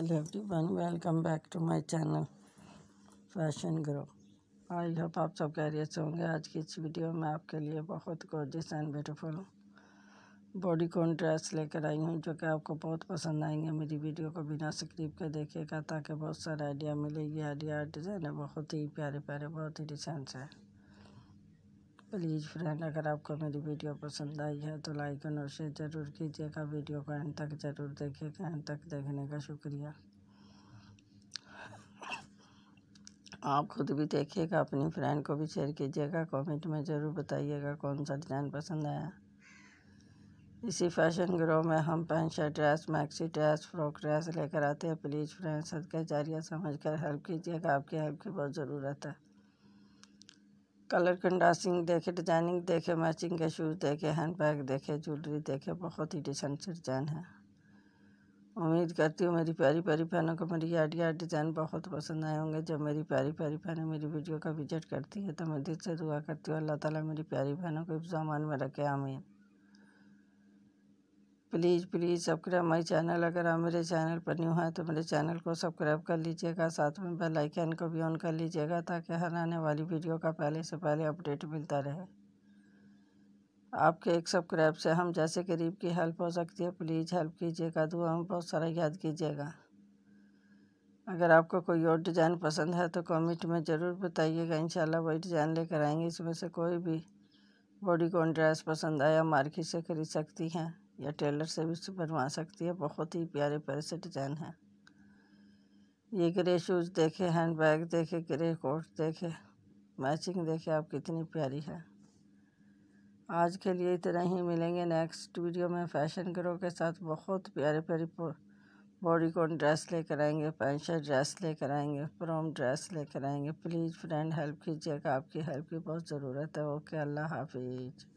hello everyone welcome back to my channel fashion grow I hope आप सब career से होंगे आज की इस वीडियो में आपके लिए बहुत gorgeous and beautiful bodycon dress लेकर आई हूँ जो कि आपको बहुत पसंद आएंगे मेरी वीडियो को बिना स्क्रिप के देखिएगा ताकि बहुत सारा आइडिया मिले ये आइडिया डिज़ाइन है बहुत ही प्यारे प्यारे बहुत ही डिसेंस है प्लीज़ फ्रेंड अगर आपको मेरी वीडियो पसंद आई है तो लाइक और शेयर ज़रूर कीजिएगा वीडियो को एंड तक ज़रूर देखिएगा एंड तक देखने का शुक्रिया आप खुद भी देखिएगा अपनी फ्रेंड को भी शेयर कीजिएगा कमेंट में ज़रूर बताइएगा कौन सा डिज़ाइन पसंद आया इसी फैशन ग्रो में हम pant shirt dress maxi dress frock dress लेकर आते हैं प्लीज़ फ्रेंड सदका जारिया समझ कर हेल्प कीजिएगा आपकी हेल्प की बहुत ज़रूरत है कलर कंडासिंग देखे डिजाइनिंग देखे मैचिंग के शूज़ देखे हैंड बैग देखे ज्वेलरी देखे बहुत ही डिजाइन से डिज़ाइन है उम्मीद करती हूँ मेरी प्यारी प्यारी बहनों को मेरी आइडिया डिज़ाइन बहुत पसंद आए होंगे जब मेरी प्यारी प्यारी बहनें मेरी वीडियो का विजिट करती है तो मैं दिल से दुआ करती हूँ अल्लाह ताला मेरी प्यारी बहनों को इब्जामान में रखे आमीन please please subscribe my channel अगर आप मेरे चैनल पर न्यू हैं तो मेरे चैनल को सब्सक्राइब कर लीजिएगा साथ में बेल आइकन को भी ऑन कर लीजिएगा ताकि हर आने वाली वीडियो का पहले से पहले अपडेट मिलता रहे आपके एक सब्सक्राइब से हम जैसे गरीब की हेल्प हो सकती है प्लीज़ हेल्प कीजिएगा दुआ में बहुत सारा याद कीजिएगा अगर आपको कोई और डिज़ाइन पसंद है तो कमेंट में ज़रूर बताइएगा इंशाल्लाह वही डिज़ाइन लेकर आएंगे इसमें से कोई भी बॉडी कॉन ड्रेस पसंद आया मार्केट से खरीद सकती हैं या टेलर से भी बनवा सकती है बहुत ही प्यारे प्यारे से डिज़ाइन है ये ग्रे शूज़ देखे हैंड बैग देखे ग्रे कोट देखे मैचिंग देखे आप कितनी प्यारी है आज के लिए इतना ही मिलेंगे नेक्स्ट वीडियो में फैशन ग्रो के साथ बहुत प्यारे प्यारी बॉडी कॉन ड्रेस लेकर आएंगे पैंट शर्ट ड्रेस लेकर आएंगे प्रोम ड्रेस लेकर आएंगे प्लीज़ फ्रेंड हेल्प कीजिएगा आपकी हेल्प की बहुत ज़रूरत है ओके अल्लाह हाफिज़